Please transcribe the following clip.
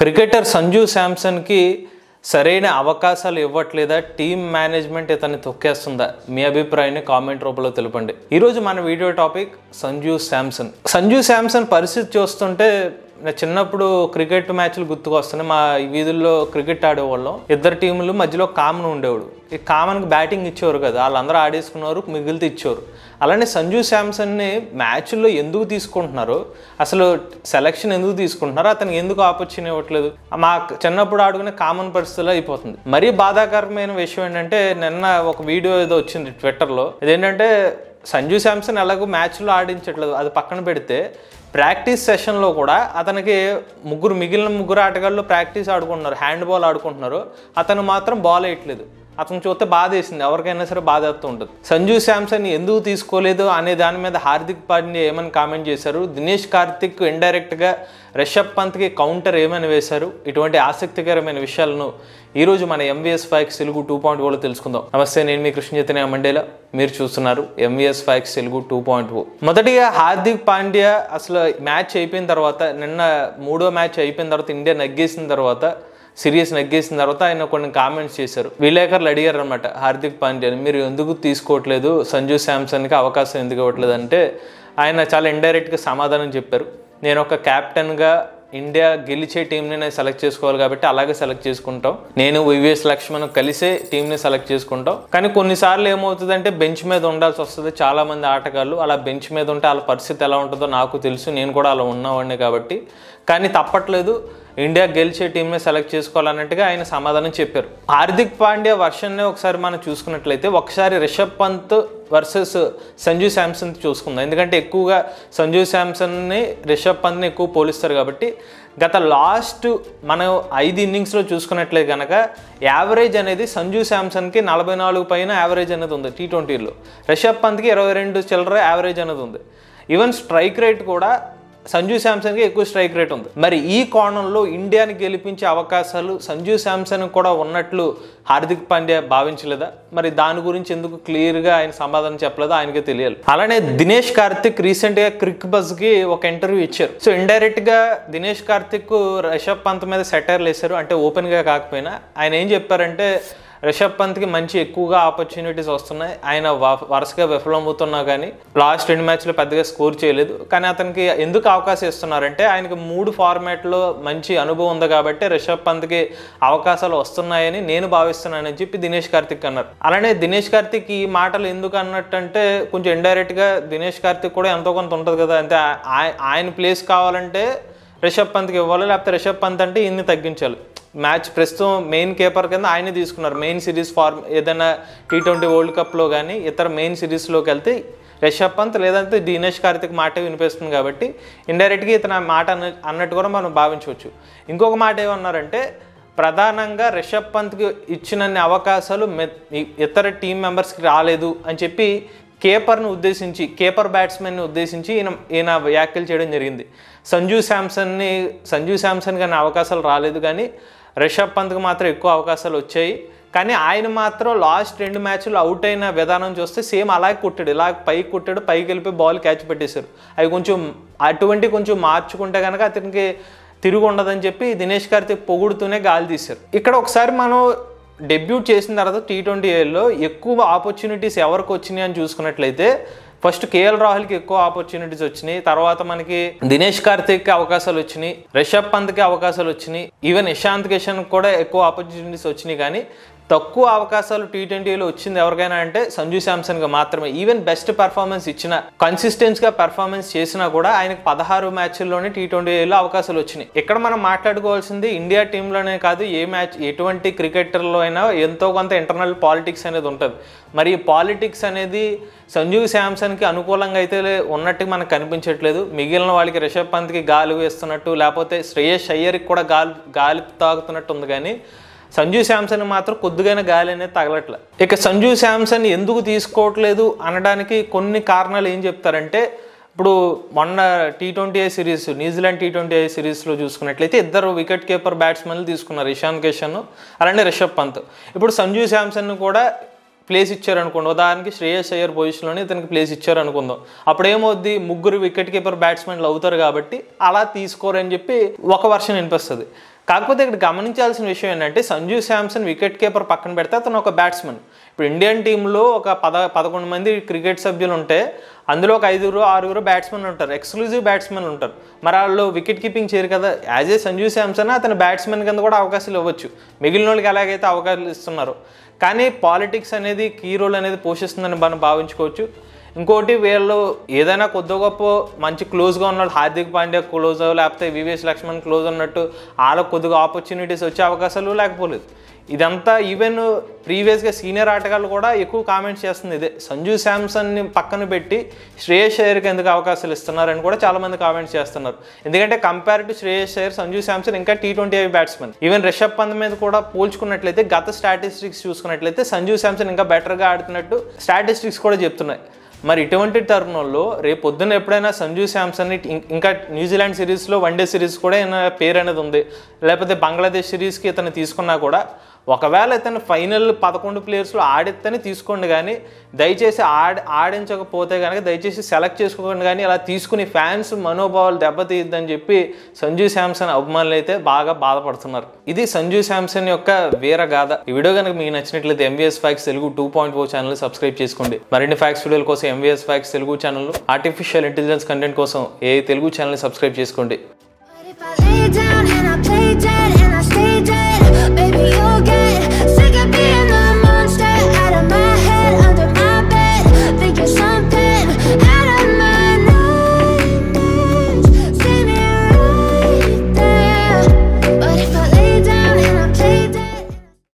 cricketer Sanju శాంసన్కి సరైన అవకాశాలు ఇవ్వట్లేదా team management ఇతన్ని తొక్కేస్తుందా మీ అభిప్రాయాన్ని కామెంట్ రూపంలో తెలపండి ఈరోజు మన వీడియో టాపిక్ సంజు శాంసన్ సంజు శాంసన్ పరిస్థితి చూస్తుంటే నా చిన్నప్పుడు క్రికెట్ మ్యాచ్లు గుర్తుకొస్తున్నాయి మా వీధుల్లో క్రికెట్ ఆడేవాళ్ళం ఇద్దరు టీములు మధ్యలో కామన్ ఉండేవాడు ఈ కామన్కి బ్యాటింగ్ ఇచ్చేవారు కదా వాళ్ళందరూ ఆడేసుకున్నారు మిగిలితే ఇచ్చేవారు అలానే సంజు శాంసన్ని మ్యాచ్ల్లో ఎందుకు తీసుకుంటున్నారు అసలు సెలక్షన్ ఎందుకు తీసుకుంటున్నారు అతనికి ఎందుకు ఆపర్చునిటీ ఇవ్వట్లేదు మా చిన్నప్పుడు ఆడుకునే కామన్ పరిస్థితిలో అయిపోతుంది మరీ బాధాకరమైన విషయం ఏంటంటే నిన్న ఒక వీడియో ఏదో వచ్చింది ట్విట్టర్లో ఇదేంటంటే సంజు శాంసన్ ఎలాగో మ్యాచ్లో ఆడించట్లేదు అది పక్కన పెడితే ప్రాక్టీస్ సెషన్లో కూడా అతనికి ముగ్గురు మిగిలిన ముగ్గురు ఆటగాళ్ళు ప్రాక్టీస్ ఆడుకుంటున్నారు హ్యాండ్ బాల్ ఆడుకుంటున్నారు అతను మాత్రం బాల్ వేయట్లేదు అతను చూస్తే బాధ వేసింది ఎవరికైనా సరే బాధ వస్తూ ఉంటుంది సంజు శాంసన్ ఎందుకు తీసుకోలేదు అనే దాని మీద హార్దిక్ పాండ్యా ఏమని కామెంట్ చేశారు దినేష్ కార్తిక్ ఇండైరెక్ట్గా రిషబ్ పంత్కి కౌంటర్ ఏమని వేశారు ఇటువంటి ఆసక్తికరమైన విషయాలను ఈరోజు మన MVS facts Telugu two point ఓలో తెలుసుకుందాం నమస్తే నేను మీ కృష్ణ చైతన్య మండేలా మీరు చూస్తున్నారు MVS facts Telugu two point O మొదటిగా హార్దిక్ పాండ్యా అసలు మ్యాచ్ అయిపోయిన తర్వాత నిన్న మూడో మ్యాచ్ అయిపోయిన తర్వాత ఇండియా నగ్గేసిన తర్వాత సిరీస్ నెగ్గేసిన తర్వాత ఆయన కొన్ని కామెంట్స్ చేశారు విలేకరులు అడిగారు అనమాట హార్దిక్ పాండ్యాని మీరు ఎందుకు తీసుకోవట్లేదు సంజు శాంసన్కి అవకాశం ఎందుకు ఇవ్వట్లేదు అంటే ఆయన చాలా ఇండైరెక్ట్గా సమాధానం చెప్పారు నేను ఒక క్యాప్టెన్గా ఇండియా గెలిచే టీంని నేను సెలెక్ట్ చేసుకోవాలి కాబట్టి అలాగే సెలెక్ట్ చేసుకుంటాం నేను వివిఎస్ లక్ష్మణ్ కలిసే టీంని సెలెక్ట్ చేసుకుంటాం కానీ కొన్నిసార్లు ఏమవుతుందంటే బెంచ్ మీద ఉండాల్సి వస్తుంది చాలామంది ఆటగాళ్ళు అలా బెంచ్ మీద ఉంటే వాళ్ళ పరిస్థితి ఎలా ఉంటుందో నాకు తెలుసు నేను కూడా అలా ఉన్నవాడిని కాబట్టి కానీ తప్పట్లేదు ఇండియా గెలిచే టీంని సెలెక్ట్ చేసుకోవాలన్నట్టుగా ఆయన సమాధానం చెప్పారు హార్దిక్ పాండ్యా వర్షన్నే ఒకసారి మనం చూసుకున్నట్లయితే ఒకసారి రిషబ్ పంత్ వర్సెస్ సంజు శాంసన్ చూసుకుందాం ఎందుకంటే ఎక్కువగా సంజు శాంసన్ని రిషబ్ పంత్ని ఎక్కువ పోలిస్తారు కాబట్టి గత లాస్ట్ మనం ఐదు ఇన్నింగ్స్లో చూసుకున్నట్లే కనుక యావరేజ్ అనేది సంజు శాంసన్కి నలభై నాలుగు పైన యావరేజ్ అనేది ఉంది టీ ట్వంటీలో రిషబ్ పంత్కి ఇరవై రెండు చిల్లర యావరేజ్ అనేది ఉంది ఈవెన్ స్ట్రైక్ రేట్ కూడా సంజు శాంసన్కి ఎక్కువ స్ట్రైక్ రేట్ ఉంది మరి ఈ కోణంలో ఇండియాని గెలిపించే అవకాశాలు సంజు శాంసన్ కూడా ఉన్నట్లు హార్దిక్ పాండ్యా భావించలేదా మరి దాని గురించి ఎందుకు క్లియర్గా ఆయన సమాధానం చెప్పలేదా ఆయనకే తెలియాలి అలానే దినేష్ కార్తిక్ రీసెంట్గా క్రిక్ బజ్కి ఒక ఇంటర్వ్యూ ఇచ్చారు సో ఇండైరెక్ట్గా దినేష్ కార్తిక్ రిషబ్ పంత్ మీద సెటైర్లు వేశారు అంటే ఓపెన్గా కాకపోయినా ఆయన ఏం చెప్పారంటే రిషబ్ పంత్కి మంచి ఎక్కువగా ఆపర్చునిటీస్ వస్తున్నాయి ఆయన వరుసగా విఫలమవుతున్నా కానీ లాస్ట్ రెండు మ్యాచ్లో పెద్దగా స్కోర్ చేయలేదు కానీ అతనికి ఎందుకు అవకాశం ఇస్తున్నారంటే ఆయనకి మూడు ఫార్మాట్లో మంచి అనుభవం ఉంది కాబట్టి రిషబ్ పంత్కి అవకాశాలు వస్తున్నాయని నేను భావిస్తున్నానని చెప్పి దినేష్ కార్తిక్ అన్నారు అలానే దినేష్ కార్తిక్ ఈ మాటలు ఎందుకు అన్నట్టంటే కొంచెం ఇండైరెక్ట్గా దినేష్ కార్తిక్ కూడా ఎంతో కొంత ఉంటుంది కదా అంటే ఆయన ప్లేస్ కావాలంటే రిషబ్ పంత్కి ఇవ్వాలి లేకపోతే రిషబ్ పంత్ అంటే ఇన్ని తగ్గించాలి మ్యాచ్ ప్రస్తుతం మెయిన్ కీపర్ కింద ఆయనే తీసుకున్నారు మెయిన్ సిరీస్ ఫార్మ్ ఏదైనా టీ ట్వంటీ వరల్డ్ కప్లో కానీ ఇతర మెయిన్ సిరీస్లోకి వెళ్తే రిషబ్ పంత్ లేదంటే దినేష్ కార్తిక్ మాటే వినిపిస్తుంది కాబట్టి ఇండైరెక్ట్గా ఇతను మాట అన్నట్టు కూడా మనం భావించవచ్చు ఇంకొక మాట ఏమన్నారంటే ప్రధానంగా రిషబ్ పంత్కి ఇచ్చినన్ని అవకాశాలు ఇతర టీం మెంబర్స్కి రాలేదు అని చెప్పి కేపర్ని ఉద్దేశించి కేపర్ బ్యాట్స్మెన్ని ఉద్దేశించి ఈయన ఈయన వ్యాఖ్యలు చేయడం జరిగింది సంజు శాంసన్ని సంజు శాంసన్ కానీ అవకాశాలు రాలేదు కానీ రిషబ్ పంత్కి మాత్రం ఎక్కువ అవకాశాలు వచ్చాయి కానీ ఆయన మాత్రం లాస్ట్ రెండు మ్యాచ్లు అవుట్ అయిన విధానం చూస్తే సేమ్ అలాగే కుట్టాడు ఇలా పైకి కుట్టాడు పైకి వెళ్ళిపోయి బాల్ క్యాచ్ పెట్టేశారు అవి కొంచెం అటువంటి కొంచెం మార్చుకుంటే కనుక అతనికి తిరిగి ఉండదని చెప్పి దినేష్ కార్తిక్ పొగుడుతూనే గాలి తీశారు ఇక్కడ ఒకసారి మనం డెబ్యూట్ చేసిన తర్వాత టీ ట్వంటీ ఏలో ఎక్కువ ఆపర్చునిటీస్ ఎవరికి వచ్చినాయి అని చూసుకున్నట్లయితే ఫస్ట్ కేఎల్ రాహుల్కి ఎక్కువ ఆపర్చునిటీస్ వచ్చినాయి తర్వాత మనకి దినేష్ కార్తిక్కి అవకాశాలు వచ్చినాయి రిషబ్ పంత్కి అవకాశాలు వచ్చినాయి ఈవెన్ ఇషాంత్ కిషన్ కూడా ఎక్కువ ఆపర్చునిటీస్ వచ్చినాయి కానీ తక్కువ అవకాశాలు టీ ట్వంటీలో వచ్చింది ఎవరికైనా అంటే సంజు శాంసన్గా మాత్రమే ఈవెన్ బెస్ట్ పెర్ఫార్మెన్స్ ఇచ్చిన కన్సిస్టెన్స్గా పెర్ఫార్మెన్స్ చేసినా కూడా ఆయనకు పదహారు మ్యాచ్ల్లోనే టీ ట్వంటీలో అవకాశాలు వచ్చినాయి ఇక్కడ మనం మాట్లాడుకోవాల్సింది ఇండియా టీంలోనే కాదు ఏ మ్యాచ్ ఎటువంటి క్రికెటర్లో అయినా ఎంతో కొంత ఇంటర్నల్ పాలిటిక్స్ అనేది ఉంటుంది మరి పాలిటిక్స్ అనేది సంజు శాంసన్ కి అనుకూలంగా అయితే ఉన్నట్టు మనకు కనిపించట్లేదు మిగిలిన వాళ్ళకి రిషబ్ పంత్కి గాలి వేస్తున్నట్టు లేకపోతే శ్రేయస్ అయ్యర్కి కూడా గాలి గాలి తాగుతున్నట్టు ఉంది కానీ సంజు శాంసన్ మాత్రం కొద్దిగైన గాలి అనేది తగలట్లే ఇక సంజు శాంసన్ ఎందుకు తీసుకోవట్లేదు అనడానికి కొన్ని కారణాలు ఏం చెప్తారంటే ఇప్పుడు మొన్న T twenty I series New Zealand T twenty I సిరీస్లో చూసుకున్నట్లయితే ఇద్దరు వికెట్ కీపర్ బ్యాట్స్మెన్లు తీసుకున్నారు ఇషాన్ కిషన్ అలానే రిషబ్ పంత్ ఇప్పుడు సంజు శాంసన్ కూడా ప్లేస్ ఇచ్చారనుకోండి ఉదాహరణకి శ్రేయస్ అయ్యర్ పొజిషన్లోనే ఇతనికి ప్లేస్ ఇచ్చారనుకుందాం అప్పుడేమవుద్ది ముగ్గురు వికెట్ కీపర్ బ్యాట్స్మెన్లు అవుతారు కాబట్టి అలా తీసుకోరని చెప్పి ఒక వర్షన్ వినిపిస్తుంది కాకపోతే ఇక్కడ గమనించాల్సిన విషయం ఏంటంటే సంజు శాంసన్ వికెట్ కీపర్ పక్కన పెడితే అతను ఒక బ్యాట్స్మెన్ ఇప్పుడు ఇండియన్ టీంలో ఒక పద పదకొండు మంది క్రికెట్ సభ్యులు ఉంటే అందులో ఒక ఐదుగురు ఆరుగురు బ్యాట్స్మెన్ ఉంటారు ఎక్స్క్లూజివ్ బ్యాట్స్మెన్ ఉంటారు మరి వాళ్ళు వికెట్ కీపింగ్ చేయరు కదా యాజ్ ఏ సంజు శాంసన్ అతను బ్యాట్స్మెన్ కింద కూడా అవకాశాలు ఇవ్వచ్చు మిగిలిన వాళ్ళకి ఎలాగైతే అవకాశాలు ఇస్తున్నారు కానీ పాలిటిక్స్ అనేది కీ రోల్ అనేది పోషిస్తుందని మనం భావించుకోవచ్చు ఇంకోటి వీళ్ళు ఏదైనా కొద్ది గొప్ప మంచి క్లోజ్గా ఉన్నాడు హార్దిక్ పాండ్యా క్లోజ్ లేకపోతే వివిఎస్ లక్ష్మణ్ క్లోజ్ ఉన్నట్టు వాళ్ళకు కొద్దిగా ఆపర్చునిటీస్ వచ్చే అవకాశాలు లేకపోలేదు ఇదంతా ఈవెన్ ప్రీవియస్గా సీనియర్ ఆటగాళ్ళు కూడా ఎక్కువ కామెంట్స్ చేస్తుంది ఇదే సంజు శాంసన్ని పక్కన పెట్టి శ్రేయస్ అయ్యర్కి ఎందుకు అవకాశాలు ఇస్తున్నారని కూడా చాలామంది కామెంట్స్ చేస్తున్నారు ఎందుకంటే కంపేర్ టు శ్రేయస్ అయ్యర్ సంజు శాంసన్ ఇంకా T twenty batsmen even Rishabh Pant మీద కూడా పోల్చుకున్నట్లయితే గత స్టాటిస్టిక్స్ చూసుకున్నట్లయితే సంజు శాంసన్ ఇంకా బెటర్గా ఆడుతున్నట్టు స్టాటిస్టిక్స్ కూడా చెప్తున్నాయి మరి ఇటువంటి టర్నోల్లో రేపు పొద్దున్న ఎప్పుడైనా సంజు శాంసన్ ఇంకా న్యూజిలాండ్ సిరీస్లో వన్డే సిరీస్ కూడా పేరు అనేది ఉంది లేకపోతే బంగ్లాదేశ్ సిరీస్కి ఇతను తీసుకున్నా కూడా ఒకవేళ ఇతను ఫైనల్ పదకొండు ప్లేయర్స్లో ఆడితేనే తీసుకోండి కానీ దయచేసి ఆడి ఆడించకపోతే కనుక దయచేసి సెలెక్ట్ చేసుకోండి కానీ అలా తీసుకుని ఫ్యాన్స్ మనోభావాలు దెబ్బతీయద్దని చెప్పి సంజు శాంసన్ అభిమానులు అయితే బాగా బాధపడుతున్నారు ఇది సంజు శాంసన్ యొక్క గాథ ఈ వీడియో కనుక మీకు నచ్చినట్లయితే MVS facts Telugu two point four channel subscribe చేసుకోండి మరిన్ని ఫ్యాక్స్ వీడియోల కోసం MVS facts Telugu channel artificial intelligence content కోసం ఏ తెలుగు ఛానల్ సబ్స్క్రైబ్ చేసుకోండి